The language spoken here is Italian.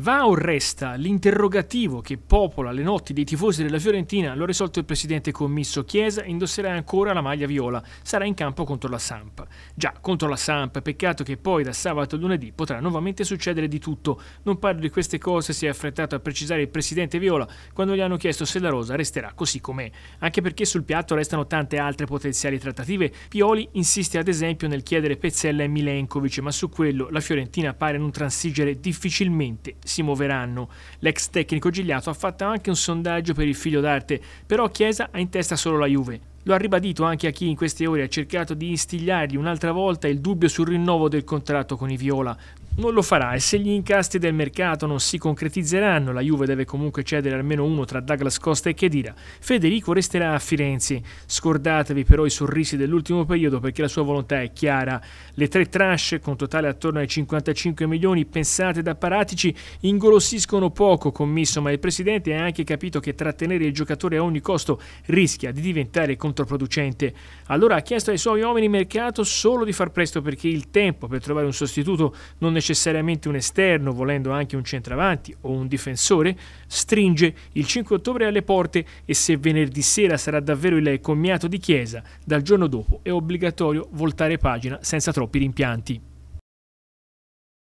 Va o resta l'interrogativo che popola le notti dei tifosi della Fiorentina? Lo risolto il presidente commisso Chiesa, indosserà ancora la maglia viola, sarà in campo contro la Samp. Già, contro la Samp, peccato che poi da sabato a lunedì potrà nuovamente succedere di tutto. Non parlo di queste cose, si è affrettato a precisare il presidente Viola quando gli hanno chiesto se la rosa resterà così com'è. Anche perché sul piatto restano tante altre potenziali trattative. Pioli insiste ad esempio nel chiedere Pezzella e Milenkovic, ma su quello la Fiorentina pare non transigere difficilmente si muoveranno. L'ex tecnico Gigliato ha fatto anche un sondaggio per il figlio d'arte, però Chiesa ha in testa solo la Juve. Lo ha ribadito anche a chi in queste ore ha cercato di instigliargli un'altra volta il dubbio sul rinnovo del contratto con i Viola, non lo farà e se gli incasti del mercato non si concretizzeranno, la Juve deve comunque cedere almeno uno tra Douglas Costa e Chedira, Federico resterà a Firenze. Scordatevi però i sorrisi dell'ultimo periodo perché la sua volontà è chiara. Le tre tranche, con totale attorno ai 55 milioni pensate da Paratici, ingolosiscono poco commisso, ma il presidente ha anche capito che trattenere il giocatore a ogni costo rischia di diventare controproducente. Allora ha chiesto ai suoi uomini mercato solo di far presto perché il tempo per trovare un sostituto non necessariamente necessariamente un esterno, volendo anche un centravanti o un difensore, stringe il 5 ottobre alle porte e se venerdì sera sarà davvero il commiato di Chiesa, dal giorno dopo è obbligatorio voltare pagina senza troppi rimpianti.